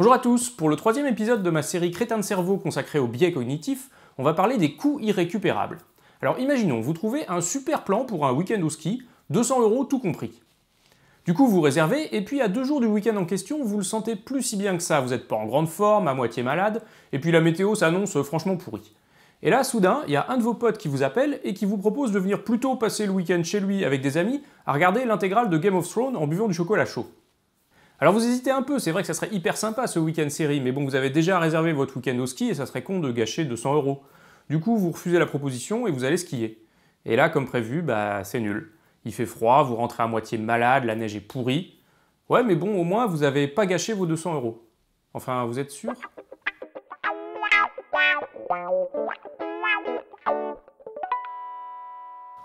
Bonjour à tous, pour le troisième épisode de ma série Crétin de cerveau consacrée aux biais cognitifs, on va parler des coûts irrécupérables. Alors imaginons, vous trouvez un super plan pour un week-end au ski, 200 euros tout compris. Du coup, vous réservez, et puis à deux jours du week-end en question, vous le sentez plus si bien que ça, vous n'êtes pas en grande forme, à moitié malade, et puis la météo s'annonce franchement pourrie. Et là, soudain, il y a un de vos potes qui vous appelle et qui vous propose de venir plutôt passer le week-end chez lui avec des amis à regarder l'intégrale de Game of Thrones en buvant du chocolat chaud. Alors vous hésitez un peu, c'est vrai que ça serait hyper sympa ce week-end série, mais bon, vous avez déjà réservé votre week-end au ski et ça serait con de gâcher 200 euros. Du coup, vous refusez la proposition et vous allez skier. Et là, comme prévu, bah c'est nul. Il fait froid, vous rentrez à moitié malade, la neige est pourrie. Ouais, mais bon, au moins, vous n'avez pas gâché vos 200 euros. Enfin, vous êtes sûr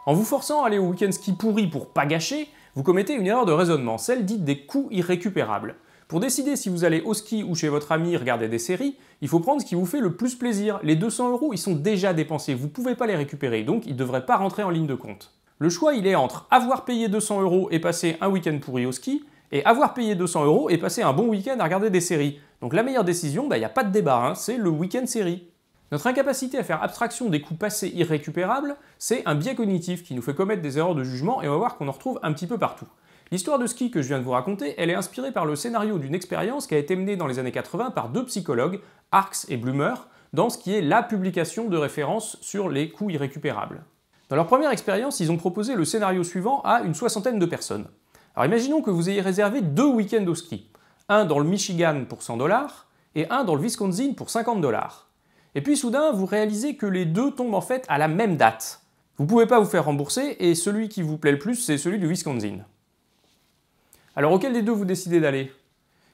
En vous forçant à aller au week-end ski pourri pour pas gâcher, vous commettez une erreur de raisonnement, celle dite des coûts irrécupérables. Pour décider si vous allez au ski ou chez votre ami regarder des séries, il faut prendre ce qui vous fait le plus plaisir. Les 200 euros, ils sont déjà dépensés, vous ne pouvez pas les récupérer, donc ils ne devraient pas rentrer en ligne de compte. Le choix, il est entre avoir payé 200 euros et passer un week-end pourri au ski, et avoir payé 200 euros et passer un bon week-end à regarder des séries. Donc la meilleure décision, bah, il n'y a pas de débat, hein. c'est le week-end série. Notre incapacité à faire abstraction des coûts passés irrécupérables, c'est un biais cognitif qui nous fait commettre des erreurs de jugement et on va voir qu'on en retrouve un petit peu partout. L'histoire de ski que je viens de vous raconter, elle est inspirée par le scénario d'une expérience qui a été menée dans les années 80 par deux psychologues, Arx et Blumer, dans ce qui est la publication de référence sur les coûts irrécupérables. Dans leur première expérience, ils ont proposé le scénario suivant à une soixantaine de personnes. Alors imaginons que vous ayez réservé deux week-ends au ski, un dans le Michigan pour 100 dollars et un dans le Wisconsin pour 50 dollars. Et puis soudain, vous réalisez que les deux tombent en fait à la même date. Vous pouvez pas vous faire rembourser et celui qui vous plaît le plus, c'est celui du Wisconsin. Alors auquel des deux vous décidez d'aller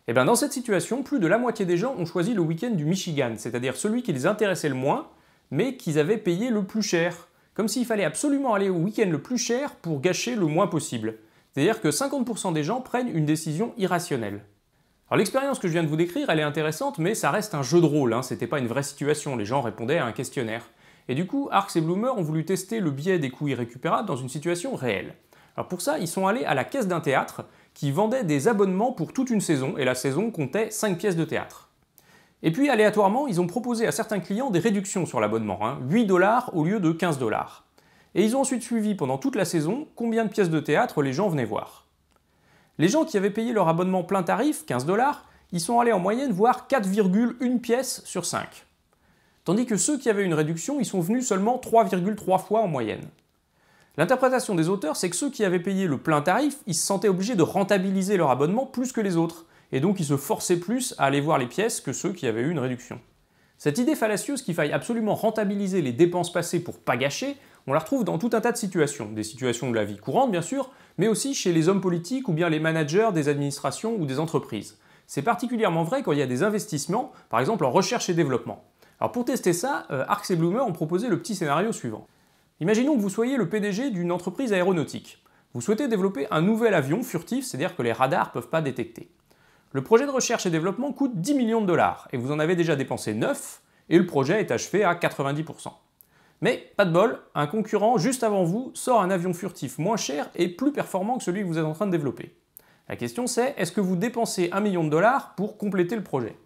Eh bien dans cette situation, plus de la moitié des gens ont choisi le week-end du Michigan, c'est-à-dire celui qui les intéressait le moins, mais qu'ils avaient payé le plus cher. Comme s'il fallait absolument aller au week-end le plus cher pour gâcher le moins possible. C'est-à-dire que 50% des gens prennent une décision irrationnelle. Alors l'expérience que je viens de vous décrire, elle est intéressante, mais ça reste un jeu de rôle, hein. c'était pas une vraie situation, les gens répondaient à un questionnaire. Et du coup, Arx et Bloomer ont voulu tester le biais des coûts irrécupérables dans une situation réelle. Alors pour ça, ils sont allés à la caisse d'un théâtre qui vendait des abonnements pour toute une saison, et la saison comptait 5 pièces de théâtre. Et puis aléatoirement, ils ont proposé à certains clients des réductions sur l'abonnement, 8 hein. dollars au lieu de 15 dollars. Et ils ont ensuite suivi pendant toute la saison combien de pièces de théâtre les gens venaient voir. Les gens qui avaient payé leur abonnement plein tarif, 15 dollars, ils sont allés en moyenne voir 4,1 pièces sur 5. Tandis que ceux qui avaient une réduction ils sont venus seulement 3,3 fois en moyenne. L'interprétation des auteurs, c'est que ceux qui avaient payé le plein tarif, ils se sentaient obligés de rentabiliser leur abonnement plus que les autres, et donc ils se forçaient plus à aller voir les pièces que ceux qui avaient eu une réduction. Cette idée fallacieuse qu'il faille absolument rentabiliser les dépenses passées pour pas gâcher, on la retrouve dans tout un tas de situations, des situations de la vie courante bien sûr, mais aussi chez les hommes politiques ou bien les managers des administrations ou des entreprises. C'est particulièrement vrai quand il y a des investissements, par exemple en recherche et développement. Alors pour tester ça, euh, Arx et Bloomer ont proposé le petit scénario suivant. Imaginons que vous soyez le PDG d'une entreprise aéronautique. Vous souhaitez développer un nouvel avion furtif, c'est-à-dire que les radars ne peuvent pas détecter. Le projet de recherche et développement coûte 10 millions de dollars et vous en avez déjà dépensé 9 et le projet est achevé à 90%. Mais pas de bol, un concurrent juste avant vous sort un avion furtif moins cher et plus performant que celui que vous êtes en train de développer. La question c'est, est-ce que vous dépensez un million de dollars pour compléter le projet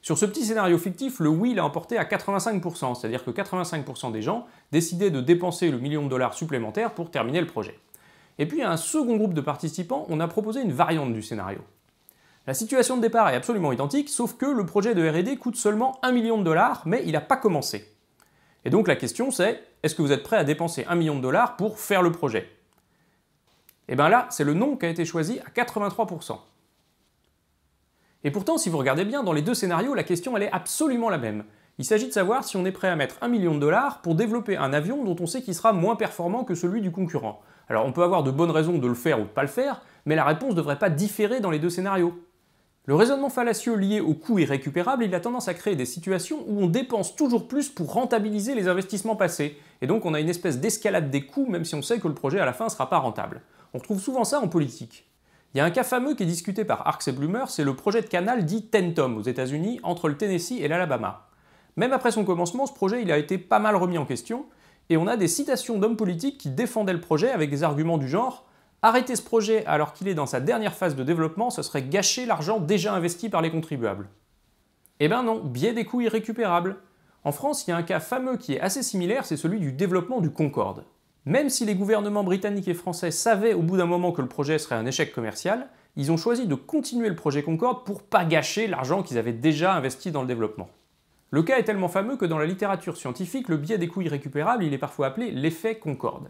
Sur ce petit scénario fictif, le oui l'a emporté à 85%, c'est-à-dire que 85% des gens décidaient de dépenser le million de dollars supplémentaire pour terminer le projet. Et puis à un second groupe de participants, on a proposé une variante du scénario. La situation de départ est absolument identique, sauf que le projet de RD coûte seulement 1 million de dollars, mais il n'a pas commencé. Et donc la question c'est, est-ce que vous êtes prêt à dépenser un million de dollars pour faire le projet Et eh bien là, c'est le non qui a été choisi à 83%. Et pourtant, si vous regardez bien, dans les deux scénarios, la question elle est absolument la même. Il s'agit de savoir si on est prêt à mettre un million de dollars pour développer un avion dont on sait qu'il sera moins performant que celui du concurrent. Alors on peut avoir de bonnes raisons de le faire ou de ne pas le faire, mais la réponse ne devrait pas différer dans les deux scénarios. Le raisonnement fallacieux lié au coût irrécupérable, il a tendance à créer des situations où on dépense toujours plus pour rentabiliser les investissements passés, et donc on a une espèce d'escalade des coûts même si on sait que le projet à la fin ne sera pas rentable. On retrouve souvent ça en politique. Il y a un cas fameux qui est discuté par Arx et Bloomer, c'est le projet de canal dit Tentum aux États-Unis entre le Tennessee et l'Alabama. Même après son commencement, ce projet a été pas mal remis en question, et on a des citations d'hommes politiques qui défendaient le projet avec des arguments du genre Arrêter ce projet alors qu'il est dans sa dernière phase de développement, ce serait gâcher l'argent déjà investi par les contribuables. Eh ben non, biais des coûts irrécupérables. En France, il y a un cas fameux qui est assez similaire, c'est celui du développement du Concorde. Même si les gouvernements britanniques et français savaient au bout d'un moment que le projet serait un échec commercial, ils ont choisi de continuer le projet Concorde pour pas gâcher l'argent qu'ils avaient déjà investi dans le développement. Le cas est tellement fameux que dans la littérature scientifique, le biais des coûts irrécupérables, il est parfois appelé l'effet Concorde.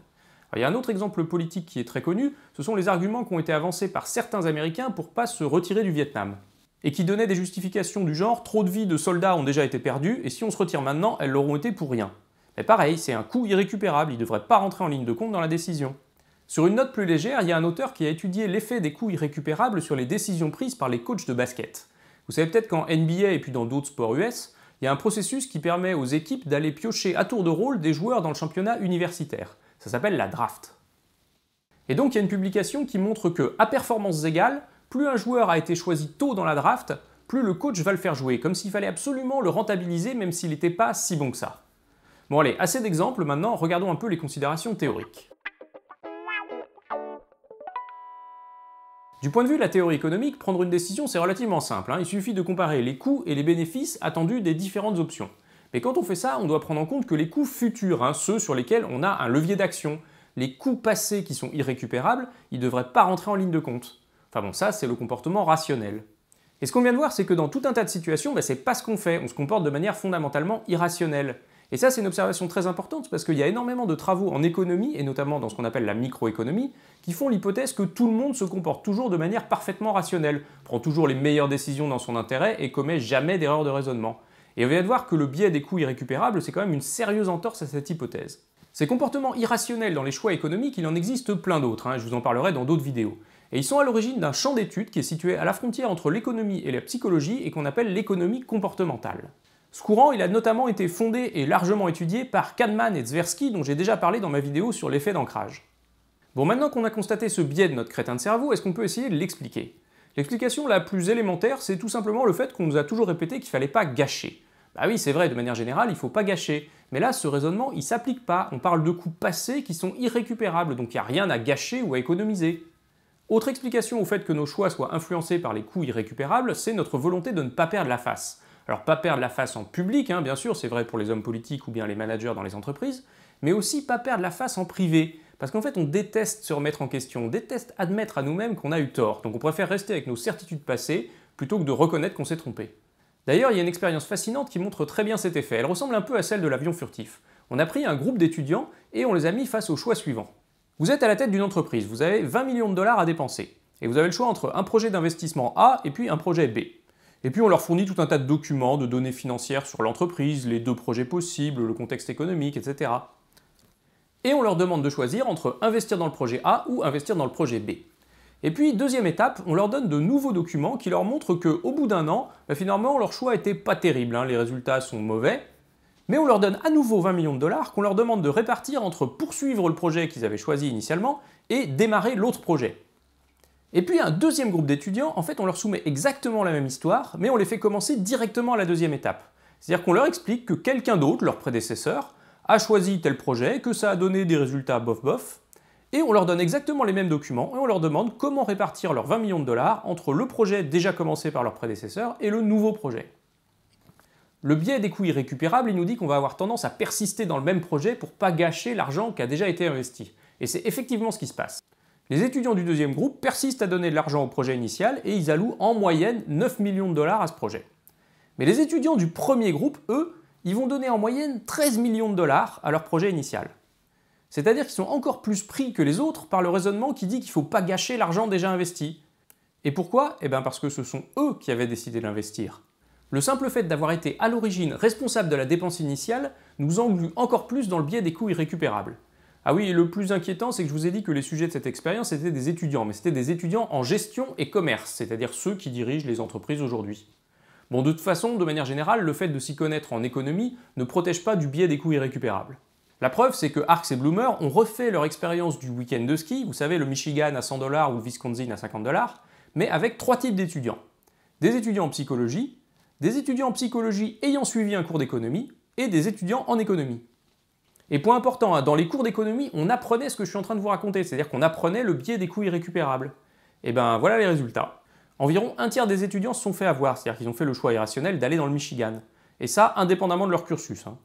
Ah, il y a un autre exemple politique qui est très connu, ce sont les arguments qui ont été avancés par certains Américains pour pas se retirer du Vietnam et qui donnaient des justifications du genre trop de vies de soldats ont déjà été perdues et si on se retire maintenant, elles l'auront été pour rien. Mais pareil, c'est un coût irrécupérable, il ne devrait pas rentrer en ligne de compte dans la décision. Sur une note plus légère, il y a un auteur qui a étudié l'effet des coûts irrécupérables sur les décisions prises par les coachs de basket. Vous savez peut-être qu'en NBA et puis dans d'autres sports US, il y a un processus qui permet aux équipes d'aller piocher à tour de rôle des joueurs dans le championnat universitaire. Ça s'appelle la draft. Et donc il y a une publication qui montre que, à performances égales, plus un joueur a été choisi tôt dans la draft, plus le coach va le faire jouer, comme s'il fallait absolument le rentabiliser même s'il n'était pas si bon que ça. Bon allez, assez d'exemples, maintenant regardons un peu les considérations théoriques. Du point de vue de la théorie économique, prendre une décision c'est relativement simple, hein. il suffit de comparer les coûts et les bénéfices attendus des différentes options. Mais quand on fait ça, on doit prendre en compte que les coûts futurs, hein, ceux sur lesquels on a un levier d'action, les coûts passés qui sont irrécupérables, ils ne devraient pas rentrer en ligne de compte. Enfin bon, ça, c'est le comportement rationnel. Et ce qu'on vient de voir, c'est que dans tout un tas de situations, ben, c'est pas ce qu'on fait, on se comporte de manière fondamentalement irrationnelle. Et ça, c'est une observation très importante parce qu'il y a énormément de travaux en économie, et notamment dans ce qu'on appelle la microéconomie, qui font l'hypothèse que tout le monde se comporte toujours de manière parfaitement rationnelle, prend toujours les meilleures décisions dans son intérêt et commet jamais d'erreur de raisonnement. Et vient de voir que le biais des coûts irrécupérables, c'est quand même une sérieuse entorse à cette hypothèse. Ces comportements irrationnels dans les choix économiques, il en existe plein d'autres, hein, je vous en parlerai dans d'autres vidéos. Et ils sont à l'origine d'un champ d'études qui est situé à la frontière entre l'économie et la psychologie et qu'on appelle l'économie comportementale. Ce courant, il a notamment été fondé et largement étudié par Kahneman et Tversky, dont j'ai déjà parlé dans ma vidéo sur l'effet d'ancrage. Bon, maintenant qu'on a constaté ce biais de notre crétin de cerveau, est-ce qu'on peut essayer de l'expliquer L'explication la plus élémentaire, c'est tout simplement le fait qu'on nous a toujours répété qu'il fallait pas gâcher. Bah oui, c'est vrai, de manière générale, il ne faut pas gâcher. Mais là, ce raisonnement, il s'applique pas. On parle de coûts passés qui sont irrécupérables, donc il n'y a rien à gâcher ou à économiser. Autre explication au fait que nos choix soient influencés par les coûts irrécupérables, c'est notre volonté de ne pas perdre la face. Alors pas perdre la face en public, hein, bien sûr, c'est vrai pour les hommes politiques ou bien les managers dans les entreprises, mais aussi pas perdre la face en privé. Parce qu'en fait, on déteste se remettre en question, on déteste admettre à nous-mêmes qu'on a eu tort. Donc on préfère rester avec nos certitudes passées plutôt que de reconnaître qu'on s'est trompé. D'ailleurs, il y a une expérience fascinante qui montre très bien cet effet. Elle ressemble un peu à celle de l'avion furtif. On a pris un groupe d'étudiants et on les a mis face au choix suivant. Vous êtes à la tête d'une entreprise, vous avez 20 millions de dollars à dépenser. Et vous avez le choix entre un projet d'investissement A et puis un projet B. Et puis on leur fournit tout un tas de documents, de données financières sur l'entreprise, les deux projets possibles, le contexte économique, etc et on leur demande de choisir entre investir dans le projet A ou investir dans le projet B. Et puis, deuxième étape, on leur donne de nouveaux documents qui leur montrent qu'au bout d'un an, bah, finalement, leur choix n'était pas terrible, hein. les résultats sont mauvais, mais on leur donne à nouveau 20 millions de dollars qu'on leur demande de répartir entre poursuivre le projet qu'ils avaient choisi initialement et démarrer l'autre projet. Et puis un deuxième groupe d'étudiants, en fait on leur soumet exactement la même histoire, mais on les fait commencer directement à la deuxième étape. C'est-à-dire qu'on leur explique que quelqu'un d'autre, leur prédécesseur, a choisi tel projet, que ça a donné des résultats bof-bof, et on leur donne exactement les mêmes documents et on leur demande comment répartir leurs 20 millions de dollars entre le projet déjà commencé par leur prédécesseur et le nouveau projet. Le biais des coûts irrécupérables, il nous dit qu'on va avoir tendance à persister dans le même projet pour pas gâcher l'argent qui a déjà été investi. Et c'est effectivement ce qui se passe. Les étudiants du deuxième groupe persistent à donner de l'argent au projet initial et ils allouent en moyenne 9 millions de dollars à ce projet. Mais les étudiants du premier groupe, eux, ils vont donner en moyenne 13 millions de dollars à leur projet initial. C'est-à-dire qu'ils sont encore plus pris que les autres par le raisonnement qui dit qu'il ne faut pas gâcher l'argent déjà investi. Et pourquoi Eh bien parce que ce sont eux qui avaient décidé d'investir. Le simple fait d'avoir été à l'origine responsable de la dépense initiale nous englue encore plus dans le biais des coûts irrécupérables. Ah oui, et le plus inquiétant, c'est que je vous ai dit que les sujets de cette expérience étaient des étudiants, mais c'était des étudiants en gestion et commerce, c'est-à-dire ceux qui dirigent les entreprises aujourd'hui. Bon, de toute façon, de manière générale, le fait de s'y connaître en économie ne protège pas du biais des coûts irrécupérables. La preuve, c'est que Arx et Bloomer ont refait leur expérience du week-end de ski, vous savez, le Michigan à 100 dollars ou le Wisconsin à 50 dollars, mais avec trois types d'étudiants. Des étudiants en psychologie, des étudiants en psychologie ayant suivi un cours d'économie, et des étudiants en économie. Et point important, hein, dans les cours d'économie, on apprenait ce que je suis en train de vous raconter, c'est-à-dire qu'on apprenait le biais des coûts irrécupérables. Et eh ben voilà les résultats. Environ un tiers des étudiants se sont fait avoir, c'est-à-dire qu'ils ont fait le choix irrationnel d'aller dans le Michigan. Et ça, indépendamment de leur cursus. Hein.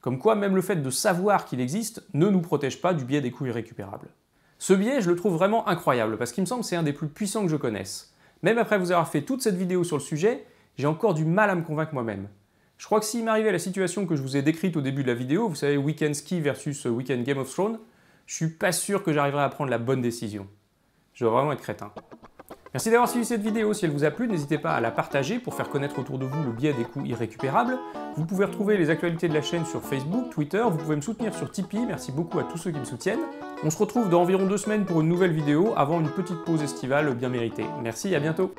Comme quoi, même le fait de savoir qu'il existe ne nous protège pas du biais des coûts irrécupérables. Ce biais, je le trouve vraiment incroyable, parce qu'il me semble que c'est un des plus puissants que je connaisse. Même après vous avoir fait toute cette vidéo sur le sujet, j'ai encore du mal à me convaincre moi-même. Je crois que s'il m'arrivait la situation que je vous ai décrite au début de la vidéo, vous savez, Weekend Ski versus euh, Weekend Game of Thrones, je suis pas sûr que j'arriverais à prendre la bonne décision. Je dois vraiment être crétin. Merci d'avoir suivi cette vidéo, si elle vous a plu, n'hésitez pas à la partager pour faire connaître autour de vous le biais des coûts irrécupérables. Vous pouvez retrouver les actualités de la chaîne sur Facebook, Twitter, vous pouvez me soutenir sur Tipeee, merci beaucoup à tous ceux qui me soutiennent. On se retrouve dans environ deux semaines pour une nouvelle vidéo, avant une petite pause estivale bien méritée. Merci, à bientôt